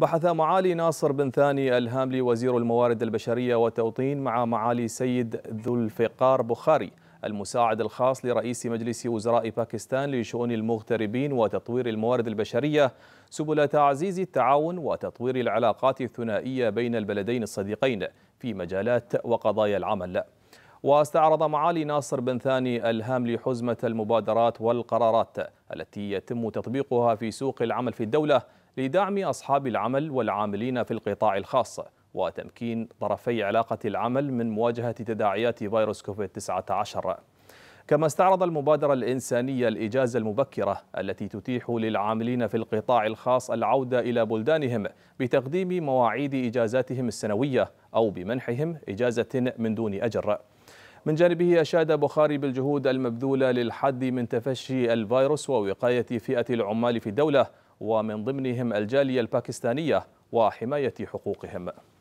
بحث معالي ناصر بن ثاني الهاملي وزير الموارد البشرية والتوطين مع معالي سيد ذو الفقار بخاري المساعد الخاص لرئيس مجلس وزراء باكستان لشؤون المغتربين وتطوير الموارد البشرية سبل تعزيز التعاون وتطوير العلاقات الثنائية بين البلدين الصديقين في مجالات وقضايا العمل واستعرض معالي ناصر بن ثاني الهاملي حزمة المبادرات والقرارات التي يتم تطبيقها في سوق العمل في الدولة لدعم أصحاب العمل والعاملين في القطاع الخاص وتمكين طرفي علاقة العمل من مواجهة تداعيات فيروس كوفيد-19 كما استعرض المبادرة الإنسانية الإجازة المبكرة التي تتيح للعاملين في القطاع الخاص العودة إلى بلدانهم بتقديم مواعيد إجازاتهم السنوية أو بمنحهم إجازة من دون أجر من جانبه أشاد بخاري بالجهود المبذولة للحد من تفشي الفيروس ووقاية فئة العمال في الدولة ومن ضمنهم الجالية الباكستانية وحماية حقوقهم